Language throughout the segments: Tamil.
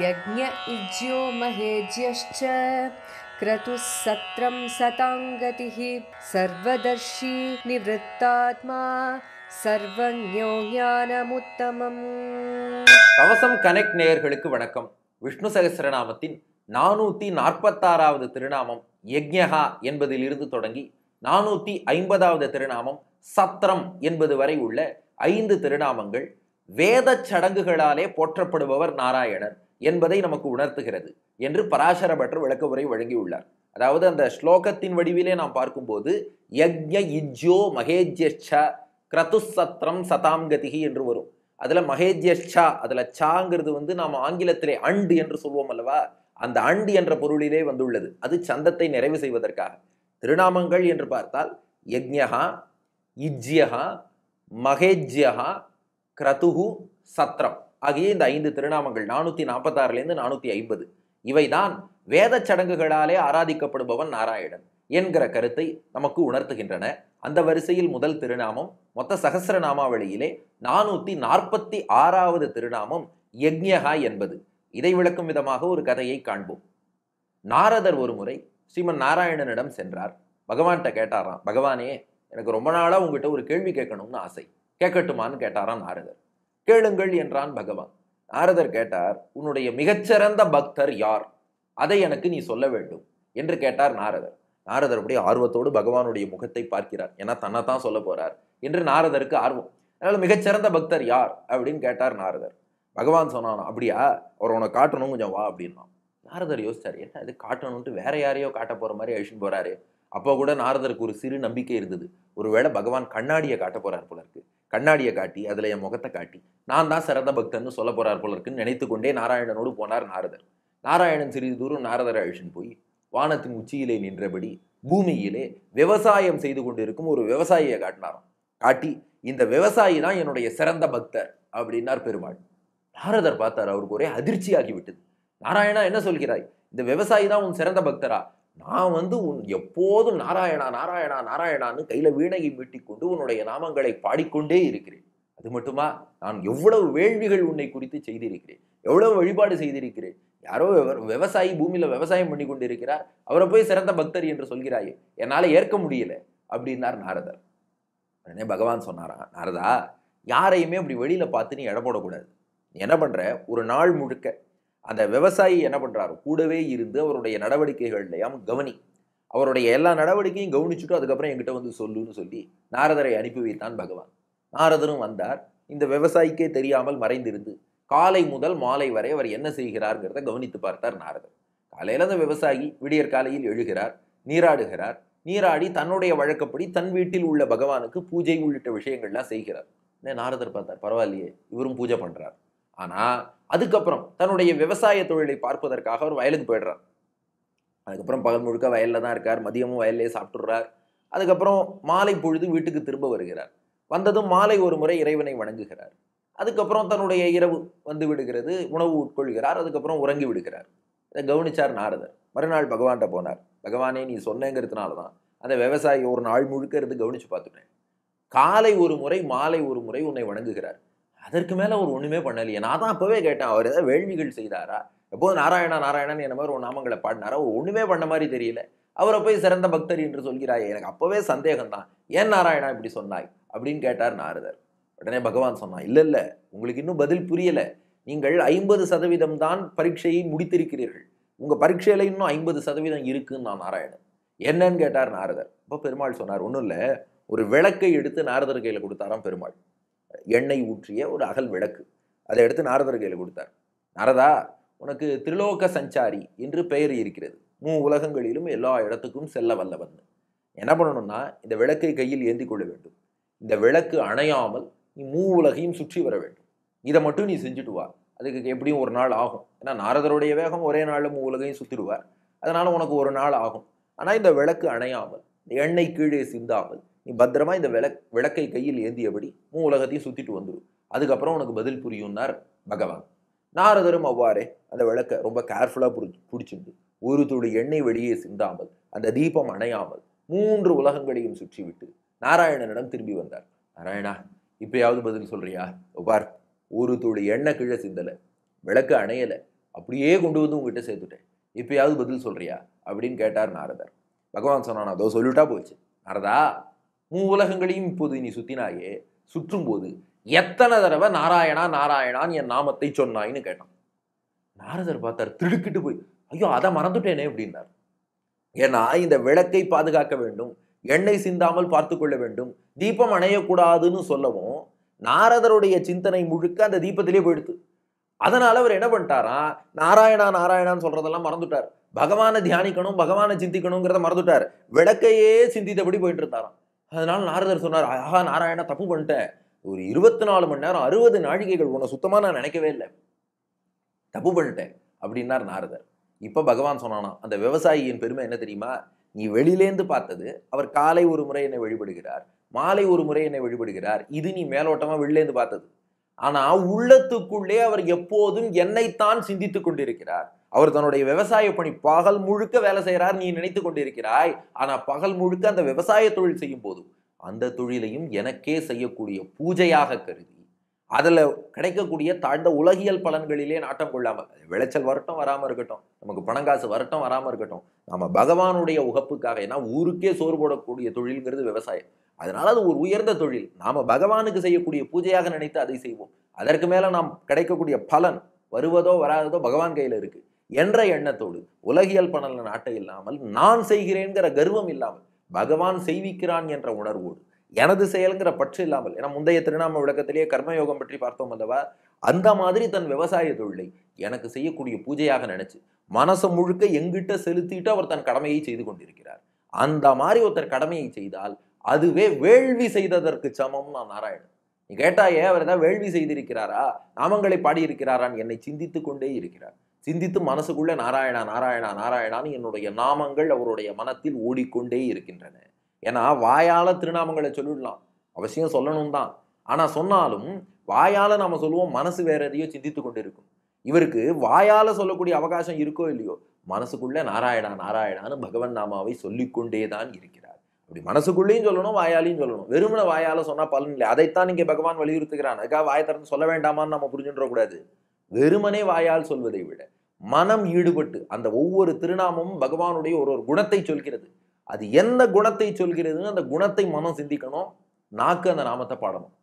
यज्ञ इज्यो महेज्यश्च क्रतुः सत्रं सताङ्गतिः सर्वदर्शी निवृत्तात्मा சர்வஞோ ஞானமுத்தமம் கவசம் கனெக்ட் நேயர்களுக்கு வணக்கம் விஷ்ணு சகசிரநாமத்தின் நானூற்றி நாற்பத்தாறாவது திருநாமம் யக்ஞகா என்பதிலிருந்து தொடங்கி நானூற்றி ஐம்பதாவது திருநாமம் சத்ரம் என்பது வரை உள்ள ஐந்து திருநாமங்கள் வேத சடங்குகளாலே போற்றப்படுபவர் நாராயணர் என்பதை நமக்கு உணர்த்துகிறது என்று பராசர பட்டர் விளக்க உரை வழங்கியுள்ளார் அதாவது அந்த ஸ்லோகத்தின் வடிவிலே நாம் பார்க்கும்போது யக்ஞ இஜ்யோ மகேஜ்ய கிரது சத்ரம் சதாம் கதிகி என்று வரும் அதில் மகேஜ்யஷா அதில் சாங்கிறது வந்து நாம் ஆங்கிலத்திலே அண்டு என்று சொல்வோம் அல்லவா அந்த அண்டு என்ற பொருளிலே வந்துள்ளது அது சந்தத்தை நிறைவு செய்வதற்காக திருநாமங்கள் என்று பார்த்தால் யக்ஞகா இஜ்யகா மகேஜ்யகா கிரதுகு சத்ரம் ஆகிய இந்த ஐந்து திருநாமங்கள் நானூற்றி நாற்பத்தாறுலேருந்து நானூற்றி ஐம்பது இவைதான் வேத சடங்குகளாலே ஆராதிக்கப்படுபவன் நாராயணன் என்கிற கருத்தை நமக்கு உணர்த்துகின்றன அந்த வரிசையில் முதல் திருநாமம் மொத்த சகசிரநாமாவளியிலே நானூற்றி நாற்பத்தி ஆறாவது திருநாமம் யக்ஞகா என்பது இதை விளக்கும் விதமாக ஒரு கதையை காண்போம் நாரதர் ஒரு முறை ஸ்ரீமன் நாராயணனிடம் சென்றார் பகவான்கிட்ட கேட்டாராம் பகவானே எனக்கு ரொம்ப நாளாக உங்ககிட்ட ஒரு கேள்வி கேட்கணும்னு ஆசை கேட்கட்டுமான்னு கேட்டாராம் நாரதர் கேளுங்கள் என்றான் பகவான் நாரதர் கேட்டார் உன்னுடைய மிகச்சிறந்த பக்தர் யார் அதை எனக்கு நீ சொல்ல வேண்டும் என்று கேட்டார் நாரதர் நாரதர் அப்படியே ஆர்வத்தோடு பகவானுடைய முகத்தை பார்க்கிறார் ஏன்னா தன்னைத்தான் சொல்ல போறார் என்று நாரதருக்கு ஆர்வம் அதனால மிகச்சிறந்த பக்தர் யார் அப்படின்னு கேட்டார் நாரதர் பகவான் சொன்னான் அப்படியா அவர் உனக்கு காட்டணும் கொஞ்சம் வா அப்படின்னா நாரதர் யோசிச்சார் என்ன அது காட்டணும்ட்டு வேற யாரையோ காட்ட போற மாதிரி அழிச்சுன்னு போறாரு அப்போ கூட நாரதருக்கு ஒரு சிறு நம்பிக்கை இருந்தது ஒருவேளை பகவான் கண்ணாடியை காட்ட போறார் போல இருக்கு கண்ணாடியை காட்டி அதில் என் முகத்தை காட்டி நான் தான் சிறந்த பக்தன் சொல்ல போகிறார் போல இருக்குன்னு நினைத்து கொண்டே நாராயணனோடு போனார் நாரதர் நாராயணன் சிறிது தூரம் நாரதரை அழிச்சுன்னு போய் வானத்தின் உச்சியிலே நின்றபடி பூமியிலே விவசாயம் செய்து கொண்டிருக்கும் ஒரு விவசாயியை காட்டினாராம் காட்டி இந்த விவசாயி தான் என்னுடைய சிறந்த பக்தர் அப்படின்னார் பெருமாள் நாரதர் பார்த்தார் அவருக்கு ஒரே அதிர்ச்சியாகி விட்டது நாராயணா என்ன சொல்கிறாய் இந்த விவசாயி தான் உன் சிறந்த பக்தரா நான் வந்து உன் எப்போதும் நாராயணா நாராயணா நாராயணான்னு கையில் வீணையை மீட்டிக்கொண்டு உன்னுடைய நாமங்களை பாடிக்கொண்டே இருக்கிறேன் அது மட்டுமா நான் எவ்வளவு வேள்விகள் உன்னை குறித்து செய்திருக்கிறேன் எவ்வளவு வழிபாடு செய்திருக்கிறேன் யாரோ விவசாயி பூமியில் விவசாயம் பண்ணி கொண்டு இருக்கிறார் அவரை போய் சிறந்த பக்தர் என்று சொல்கிறாயே என்னால் ஏற்க முடியல அப்படின்னார் நாரதர் உடனே பகவான் சொன்னாரா நாரதா யாரையுமே அப்படி வெளியில் பார்த்து நீ எடை போடக்கூடாது நீ என்ன பண்ணுற ஒரு நாள் முழுக்க அந்த விவசாயி என்ன பண்ணுறாரு கூடவே இருந்து அவருடைய நடவடிக்கைகள்லையாம் கவனி அவருடைய எல்லா நடவடிக்கையும் கவனிச்சுட்டு அதுக்கப்புறம் எங்கிட்ட வந்து சொல்லுன்னு சொல்லி நாரதரை அனுப்பி வைத்தான் பகவான் நாரதரும் வந்தார் இந்த விவசாயிக்கே தெரியாமல் மறைந்திருந்து காலை முதல் மாலை வரை அவர் என்ன செய்கிறார்ங்கிறத கவனித்து பார்த்தார் நாரதர் காலையில் அந்த விவசாயி விடியற் காலையில் எழுகிறார் நீராடுகிறார் நீராடி தன்னுடைய வழக்கப்படி தன் வீட்டில் உள்ள பகவானுக்கு பூஜை உள்ளிட்ட விஷயங்கள்லாம் செய்கிறார் நாரதர் பார்த்தார் பரவாயில்லையே இவரும் பூஜை பண்ணுறார் ஆனால் அதுக்கப்புறம் தன்னுடைய விவசாய தொழிலை பார்ப்பதற்காக அவர் வயலுக்கு போயிடுறார் அதுக்கப்புறம் பகல் முழுக்க வயலில் தான் இருக்கார் மதியமும் வயல்லே சாப்பிட்டுடுறார் அதுக்கப்புறம் மாலை பொழுது வீட்டுக்கு திரும்ப வருகிறார் வந்ததும் மாலை ஒரு முறை இறைவனை வணங்குகிறார் அதுக்கப்புறம் தன்னுடைய இரவு வந்து விடுகிறது உணவு உட்கொள்கிறார் அதுக்கப்புறம் உறங்கி விடுகிறார் இதை கவனிச்சார் நாரதர் மறுநாள் பகவான்கிட்ட போனார் பகவானே நீ சொன்னேங்கிறதுனால தான் அந்த விவசாயி ஒரு நாள் முழுக்க இருந்து கவனித்து பார்த்துட்டேன் காலை ஒரு முறை மாலை ஒரு முறை உன்னை வணங்குகிறார் அதற்கு மேலே அவர் ஒன்றுமே பண்ணலையே நான் தான் அப்போவே கேட்டேன் அவர் ஏதாவது வேள்விகள் செய்தாரா எப்போது நாராயணா நாராயணன் என்ன மாதிரி ஒரு நாமங்களை பாடினாரா ஒரு ஒன்றுமே பண்ண மாதிரி தெரியல அவரை போய் சிறந்த பக்தர் என்று சொல்கிறாய் எனக்கு அப்போவே சந்தேகம் தான் ஏன் நாராயணா இப்படி சொன்னாய் அப்படின்னு கேட்டார் நாரதர் உடனே பகவான் சொன்னான் இல்லை இல்லை உங்களுக்கு இன்னும் பதில் புரியலை நீங்கள் ஐம்பது சதவீதம் தான் பரீட்சையை முடித்திருக்கிறீர்கள் உங்கள் பரீட்சையில் இன்னும் ஐம்பது சதவீதம் இருக்குன்னு நான் நாராயணன் என்னன்னு கேட்டார் நாரதர் இப்போ பெருமாள் சொன்னார் ஒன்றும் இல்லை ஒரு விளக்கை எடுத்து நாரதர் கையில் கொடுத்தாராம் பெருமாள் எண்ணெய் ஊற்றிய ஒரு அகல் விளக்கு அதை எடுத்து நாரதர் கையில் கொடுத்தார் நாரதா உனக்கு திரிலோக சஞ்சாரி என்று பெயர் இருக்கிறது மூ உலகங்களிலும் எல்லா இடத்துக்கும் செல்ல வல்லவன் என்ன பண்ணணும்னா இந்த விளக்கை கையில் ஏந்தி கொள்ள வேண்டும் இந்த விளக்கு அணையாமல் நீ மூ உலகையும் சுற்றி வர வேண்டும் இதை மட்டும் நீ செஞ்சுட்டு வா அதுக்கு எப்படியும் ஒரு நாள் ஆகும் ஏன்னா நாரதருடைய வேகம் ஒரே நாளில் மூ உலகையும் சுற்றிடுவார் அதனால் உனக்கு ஒரு நாள் ஆகும் ஆனால் இந்த விளக்கு அணையாமல் இந்த எண்ணெய் கீழே சிந்தாமல் நீ பத்திரமா இந்த விளக் விளக்கை கையில் ஏந்தியபடி மூ உலகத்தையும் சுற்றிட்டு வந்துடும் அதுக்கப்புறம் உனக்கு பதில் புரியும்னார் பகவான் நாரதரும் அவ்வாறே அந்த விளக்கை ரொம்ப கேர்ஃபுல்லாக புரிச்சு பிடிச்சிருந்து ஒரு துளி எண்ணெய் வெளியே சிந்தாமல் அந்த தீபம் அணையாமல் மூன்று உலகங்களையும் சுற்றிவிட்டு நாராயணனிடம் திரும்பி வந்தார் நாராயணா இப்பயாவது பதில் சொல்கிறியா பார் ஒரு துளி எண்ணெய் கீழே சிந்தலை விளக்கு அணையலை அப்படியே கொண்டு வந்து உங்ககிட்ட சேர்த்துட்டேன் இப்பயாவது பதில் சொல்கிறியா அப்படின்னு கேட்டார் நாரதர் பகவான் சொன்னான் அதோ சொல்லிட்டா போச்சு நாரதா மூ உலகங்களையும் இப்போது நீ சுத்தினாயே சுற்றும்போது எத்தனை தடவை நாராயணா நாராயணான்னு என் நாமத்தை சொன்னாயின்னு கேட்டான் நாரதர் பார்த்தார் திடுக்கிட்டு போய் ஐயோ அதை மறந்துட்டேனே அப்படின்னார் ஏன்னா இந்த விளக்கை பாதுகாக்க வேண்டும் எண்ணெய் சிந்தாமல் பார்த்து கொள்ள வேண்டும் தீபம் அணையக்கூடாதுன்னு சொல்லவும் நாரதருடைய சிந்தனை முழுக்க அந்த தீபத்திலே போயிடுது அதனால அவர் என்ன பண்ணிட்டாரா நாராயணா நாராயணான்னு சொல்றதெல்லாம் மறந்துட்டார் பகவானை தியானிக்கணும் பகவானை சிந்திக்கணுங்கிறத மறந்துட்டார் விளக்கையே சிந்தித்தபடி போயிட்டு இருந்தாராம் அதனால நாரதர் சொன்னார் ஆஹா நாராயணா தப்பு பண்ணிட்டேன் ஒரு இருபத்தி நாலு மணி நேரம் அறுபது நாழிகைகள் உன்னை சுத்தமாக நான் நினைக்கவே இல்லை தப்பு பண்ணிட்டேன் அப்படின்னார் நாரதர் இப்போ பகவான் சொன்னானா அந்த விவசாயியின் பெருமை என்ன தெரியுமா நீ வெளியிலேருந்து பார்த்தது அவர் காலை ஒரு முறை என்னை வழிபடுகிறார் மாலை ஒரு முறை என்னை வழிபடுகிறார் இது நீ மேலோட்டமாக வெளிலேருந்து பார்த்தது ஆனா உள்ளத்துக்குள்ளே அவர் எப்போதும் என்னைத்தான் சிந்தித்துக் கொண்டிருக்கிறார் அவர் தன்னுடைய விவசாய பணி பகல் முழுக்க வேலை செய்கிறார் நீ நினைத்து கொண்டிருக்கிறாய் ஆனா பகல் முழுக்க அந்த விவசாய தொழில் செய்யும் போது அந்த தொழிலையும் எனக்கே செய்யக்கூடிய பூஜையாக கருதி அதில் கிடைக்கக்கூடிய தாழ்ந்த உலகியல் பலன்களிலே நாட்டம் கொள்ளாமல் விளைச்சல் வரட்டும் வராமல் இருக்கட்டும் நமக்கு பணங்காசு வரட்டும் வராமல் இருக்கட்டும் நம்ம பகவானுடைய உகப்புக்காக ஏன்னா ஊருக்கே சோறு போடக்கூடிய தொழில்ங்கிறது விவசாயம் அதனால் அது ஒரு உயர்ந்த தொழில் நாம் பகவானுக்கு செய்யக்கூடிய பூஜையாக நினைத்து அதை செய்வோம் அதற்கு மேலே நாம் கிடைக்கக்கூடிய பலன் வருவதோ வராததோ பகவான் கையில் இருக்குது என்ற எண்ணத்தோடு உலகியல் பணல நாட்டை இல்லாமல் நான் செய்கிறேங்கிற கர்வம் இல்லாமல் பகவான் செய்விக்கிறான் என்ற உணர்வோடு எனது செயல்கிற பற்று இல்லாமல் ஏன்னா முந்தைய திருநாம விளக்கத்திலேயே கர்மயோகம் பற்றி பார்த்தோம் அல்லவா அந்த மாதிரி தன் விவசாய தொழிலை எனக்கு செய்யக்கூடிய பூஜையாக நினைச்சு மனசை முழுக்க எங்கிட்ட செலுத்திட்டு அவர் தன் கடமையை செய்து கொண்டிருக்கிறார் அந்த மாதிரி ஒருத்தர் கடமையை செய்தால் அதுவே வேள்வி செய்ததற்கு சமம் நான் நாராயணன் நீ கேட்டா ஏன் அவர் ஏதாவது வேள்வி செய்திருக்கிறாரா நாமங்களை பாடியிருக்கிறாரான்னு என்னை சிந்தித்து கொண்டே இருக்கிறார் சிந்தித்து மனசுக்குள்ள நாராயணா நாராயணா நாராயணான்னு என்னுடைய நாமங்கள் அவருடைய மனத்தில் ஓடிக்கொண்டே இருக்கின்றன ஏன்னா வாயால திருநாமங்களை சொல்லிடலாம் அவசியம் சொல்லணும் தான் ஆனால் சொன்னாலும் வாயால நாம சொல்லுவோம் மனசு வேற எதையோ சிந்தித்து கொண்டு இருக்கும் இவருக்கு வாயால சொல்லக்கூடிய அவகாசம் இருக்கோ இல்லையோ மனசுக்குள்ள நாராயணா நாராயணான்னு பகவன் நாமாவை சொல்லிக்கொண்டே தான் இருக்கிறார் இப்படி மனசுக்குள்ளேயும் சொல்லணும் வாயாலையும் சொல்லணும் வெறுமனை வாயால் சொன்னால் பலன் இல்லை அதைத்தான் நீங்கள் பகவான் வலியுறுத்துகிறான் அதுக்காக வாயை திறந்து சொல்ல வேண்டாமான்னு நம்ம புரிஞ்சுன்றக்கூடாது வெறுமனே வாயால் சொல்வதை விட மனம் ஈடுபட்டு அந்த ஒவ்வொரு திருநாமமும் பகவானுடைய ஒரு ஒரு குணத்தை சொல்கிறது அது எந்த குணத்தை சொல்கிறதுன்னு அந்த குணத்தை மனம் சிந்திக்கணும் நாக்கு அந்த நாமத்தை பாடணும்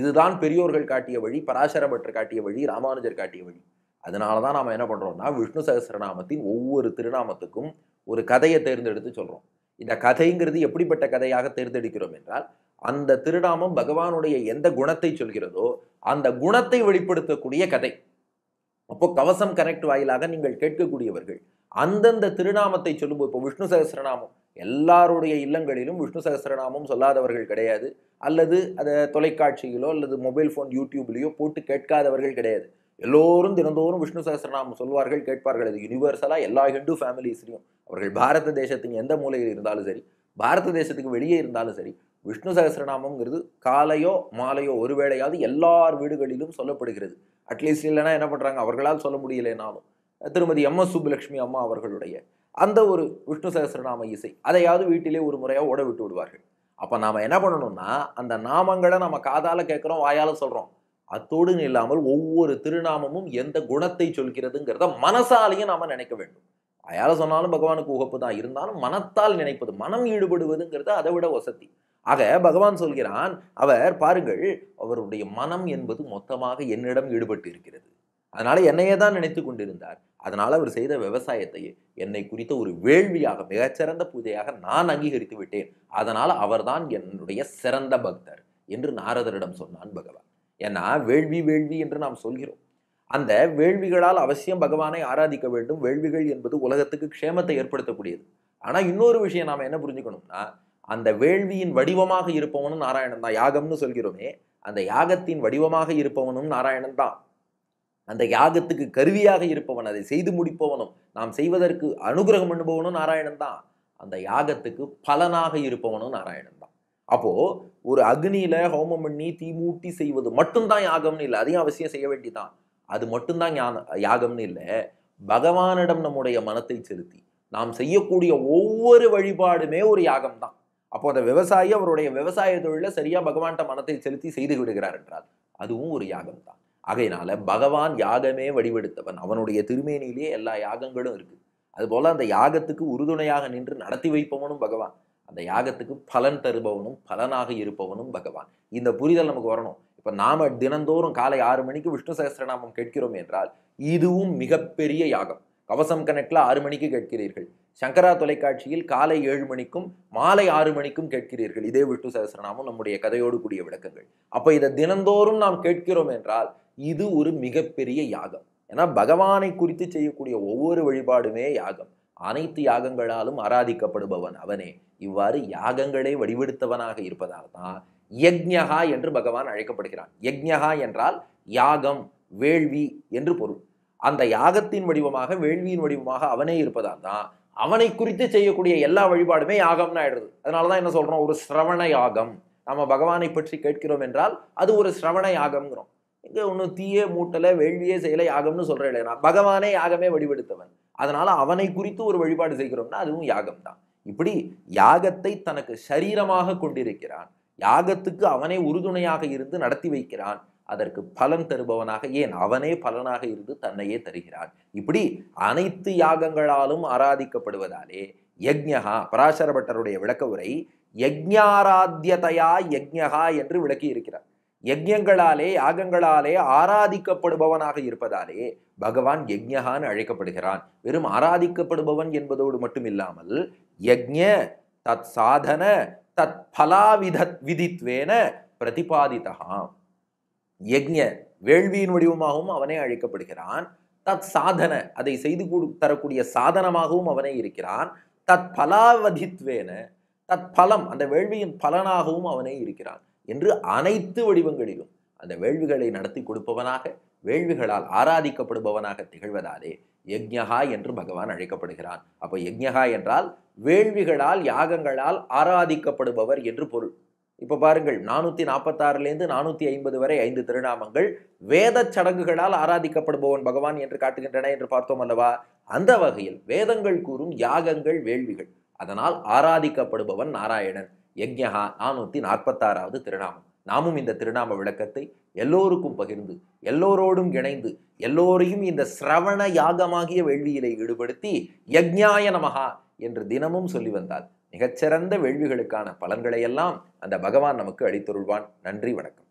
இதுதான் பெரியோர்கள் காட்டிய வழி பராசர பட்டர் காட்டிய வழி ராமானுஜர் காட்டிய வழி அதனால தான் நாம் என்ன பண்ணுறோம்னா விஷ்ணு சகசிரநாமத்தின் ஒவ்வொரு திருநாமத்துக்கும் ஒரு கதையை தேர்ந்தெடுத்து சொல்கிறோம் இந்த கதைங்கிறது எப்படிப்பட்ட கதையாக தேர்ந்தெடுக்கிறோம் என்றால் அந்த திருநாமம் பகவானுடைய எந்த குணத்தை சொல்கிறதோ அந்த குணத்தை வெளிப்படுத்தக்கூடிய கதை அப்போ கவசம் கனெக்ட் வாயிலாக நீங்கள் கேட்கக்கூடியவர்கள் அந்தந்த திருநாமத்தை சொல்லும்போது இப்போ விஷ்ணு சகசிரநாமம் எல்லாருடைய இல்லங்களிலும் விஷ்ணு சகசிரநாமம் சொல்லாதவர்கள் கிடையாது அல்லது அதை தொலைக்காட்சியிலோ அல்லது மொபைல் ஃபோன் யூடியூப்லேயோ போட்டு கேட்காதவர்கள் கிடையாது எல்லோரும் தினந்தோறும் விஷ்ணு சகசிரநாமம் சொல்வார்கள் கேட்பார்கள் அது யூனிவர்சலாக எல்லா ஹிந்து ஃபேமிலிஸ்லையும் அவர்கள் பாரத தேசத்தின் எந்த மூலையில் இருந்தாலும் சரி பாரத தேசத்துக்கு வெளியே இருந்தாலும் சரி விஷ்ணு சகசிரநாமம்ங்கிறது காலையோ மாலையோ ஒரு வேளையாவது எல்லார் வீடுகளிலும் சொல்லப்படுகிறது அட்லீஸ்ட் இல்லைனா என்ன பண்ணுறாங்க அவர்களால் சொல்ல முடியலைனாலும் திருமதி எம் எஸ் சுப்புலட்சுமி அம்மா அவர்களுடைய அந்த ஒரு விஷ்ணு சகசிரநாம இசை அதையாவது வீட்டிலே ஒரு முறையாக ஓட விட்டு விடுவார்கள் அப்போ நாம் என்ன பண்ணணும்னா அந்த நாமங்களை நம்ம காதால் கேட்குறோம் வாயால் சொல்கிறோம் அத்தோடு இல்லாமல் ஒவ்வொரு திருநாமமும் எந்த குணத்தை சொல்கிறதுங்கிறத மனசாலையும் நாம் நினைக்க வேண்டும் அயால சொன்னாலும் பகவானுக்கு உகப்பு தான் இருந்தாலும் மனத்தால் நினைப்பது மனம் ஈடுபடுவதுங்கிறது அதை விட வசதி ஆக பகவான் சொல்கிறான் அவர் பாருங்கள் அவருடைய மனம் என்பது மொத்தமாக என்னிடம் ஈடுபட்டு இருக்கிறது அதனால என்னையே தான் நினைத்து கொண்டிருந்தார் அதனால் அவர் செய்த விவசாயத்தை என்னை குறித்த ஒரு வேள்வியாக மிகச்சிறந்த பூஜையாக நான் அங்கீகரித்து விட்டேன் அதனால் அவர்தான் என்னுடைய சிறந்த பக்தர் என்று நாரதரிடம் சொன்னான் பகவான் ஏன்னா வேள்வி வேள்வி என்று நாம் சொல்கிறோம் அந்த வேள்விகளால் அவசியம் பகவானை ஆராதிக்க வேண்டும் வேள்விகள் என்பது உலகத்துக்கு க்ஷேமத்தை ஏற்படுத்தக்கூடியது ஆனால் இன்னொரு விஷயம் நாம் என்ன புரிஞ்சுக்கணும்னா அந்த வேள்வியின் வடிவமாக இருப்பவனும் நாராயணன் தான் யாகம்னு சொல்கிறோமே அந்த யாகத்தின் வடிவமாக இருப்பவனும் நாராயணன் தான் அந்த யாகத்துக்கு கருவியாக இருப்பவன் அதை செய்து முடிப்பவனும் நாம் செய்வதற்கு அனுகிரகம் பண்ணுபவனும் நாராயணன் தான் அந்த யாகத்துக்கு பலனாக இருப்பவனும் நாராயணன் அப்போது ஒரு அக்னியில் ஹோமம் பண்ணி தீ மூட்டி செய்வது மட்டும்தான் யாகம்னு இல்லை அதையும் அவசியம் செய்ய வேண்டிதான் அது மட்டும்தான் யாகம்னு இல்லை பகவானிடம் நம்முடைய மனத்தை செலுத்தி நாம் செய்யக்கூடிய ஒவ்வொரு வழிபாடுமே ஒரு யாகம் தான் அப்போ அந்த விவசாயி அவருடைய விவசாய தொழிலை சரியாக பகவான்கிட்ட மனத்தை செலுத்தி செய்து விடுகிறார் என்றால் அதுவும் ஒரு யாகம் தான் ஆகையினால பகவான் யாகமே வடிவெடுத்தவன் அவனுடைய திருமேனியிலேயே எல்லா யாகங்களும் இருக்குது அதுபோல் அந்த யாகத்துக்கு உறுதுணையாக நின்று நடத்தி வைப்பவனும் பகவான் அந்த யாகத்துக்கு பலன் தருபவனும் பலனாக இருப்பவனும் பகவான் இந்த புரிதல் நமக்கு வரணும் இப்போ நாம் தினந்தோறும் காலை ஆறு மணிக்கு விஷ்ணு சகசிரநாமம் கேட்கிறோம் என்றால் இதுவும் மிகப்பெரிய யாகம் கவசம் கணக்கில் ஆறு மணிக்கு கேட்கிறீர்கள் சங்கரா தொலைக்காட்சியில் காலை ஏழு மணிக்கும் மாலை ஆறு மணிக்கும் கேட்கிறீர்கள் இதே விஷ்ணு சகசிரநாமம் நம்முடைய கதையோடு கூடிய விளக்கங்கள் அப்போ இதை தினந்தோறும் நாம் கேட்கிறோம் என்றால் இது ஒரு மிகப்பெரிய யாகம் ஏன்னா பகவானை குறித்து செய்யக்கூடிய ஒவ்வொரு வழிபாடுமே யாகம் அனைத்து யாகங்களாலும் ஆராதிக்கப்படுபவன் அவனே இவ்வாறு யாகங்களே வடிவெடுத்தவனாக இருப்பதால் தான் யக்ஞகா என்று பகவான் அழைக்கப்படுகிறான் யக்ஞகா என்றால் யாகம் வேள்வி என்று பொருள் அந்த யாகத்தின் வடிவமாக வேள்வியின் வடிவமாக அவனே இருப்பதால் தான் அவனை குறித்து செய்யக்கூடிய எல்லா வழிபாடுமே யாகம்னு ஆயிடுது அதனால தான் என்ன சொல்கிறோம் ஒரு சிரவண யாகம் நம்ம பகவானை பற்றி கேட்கிறோம் என்றால் அது ஒரு சிரவண யாகம்ங்கிறோம் இங்கே ஒன்றும் தீயே மூட்டலை வேள்வியே செய்யலை யாகம்னு சொல்கிறேன் இல்லையா பகவானே யாகமே வடிவெடுத்தவன் அதனால் அவனை குறித்து ஒரு வழிபாடு செய்கிறோம்னா அதுவும் யாகம் தான் இப்படி யாகத்தை தனக்கு சரீரமாக கொண்டிருக்கிறான் யாகத்துக்கு அவனே உறுதுணையாக இருந்து நடத்தி வைக்கிறான் அதற்கு பலன் தருபவனாக ஏன் அவனே பலனாக இருந்து தன்னையே தருகிறான் இப்படி அனைத்து யாகங்களாலும் ஆராதிக்கப்படுவதாலே யக்ஞகா பராசரபட்டருடைய விளக்க உரை யஜ்ஞாராத்தியதையா யஜ்ஞகா என்று விளக்கி இருக்கிறார் யஜ்யங்களாலே யாகங்களாலே ஆராதிக்கப்படுபவனாக இருப்பதாலே பகவான் யஜ்யகான் அழைக்கப்படுகிறான் வெறும் ஆராதிக்கப்படுபவன் என்பதோடு மட்டுமில்லாமல் யஜ்ய தத் சாதன தத் பலாவித விதித்வேன பிரதிபாதித்தகாம் யஜ்ய வேள்வியின் வடிவமாகவும் அவனே அழைக்கப்படுகிறான் தத் சாதன அதை செய்து தரக்கூடிய சாதனமாகவும் அவனே இருக்கிறான் தத் பலாவதித்வேன தத் பலம் அந்த வேள்வியின் பலனாகவும் அவனே இருக்கிறான் என்று அனைத்து வடிவங்களிலும் அந்த வேள்விகளை நடத்தி கொடுப்பவனாக வேள்விகளால் ஆராதிக்கப்படுபவனாக திகழ்வதாலே யக்ஞகா என்று பகவான் அழைக்கப்படுகிறான் அப்போ யக்ஞகா என்றால் வேள்விகளால் யாகங்களால் ஆராதிக்கப்படுபவர் என்று பொருள் இப்போ பாருங்கள் நானூற்றி நாற்பத்தாறுலேருந்து நானூற்றி ஐம்பது வரை ஐந்து திருநாமங்கள் வேத சடங்குகளால் ஆராதிக்கப்படுபவன் பகவான் என்று காட்டுகின்றன என்று பார்த்தோம் அல்லவா அந்த வகையில் வேதங்கள் கூறும் யாகங்கள் வேள்விகள் அதனால் ஆராதிக்கப்படுபவன் நாராயணன் யஜ்யஹா நானூற்றி நாற்பத்தாறாவது திருநாமம் நாமும் இந்த திருநாம விளக்கத்தை எல்லோருக்கும் பகிர்ந்து எல்லோரோடும் இணைந்து எல்லோரையும் இந்த சிரவண யாகமாகிய வேள்வியிலே ஈடுபடுத்தி யக்ஞாய நமகா என்று தினமும் சொல்லி வந்தால் மிகச்சிறந்த வேள்விகளுக்கான பலன்களையெல்லாம் அந்த பகவான் நமக்கு அளித்தொருள்வான் நன்றி வணக்கம்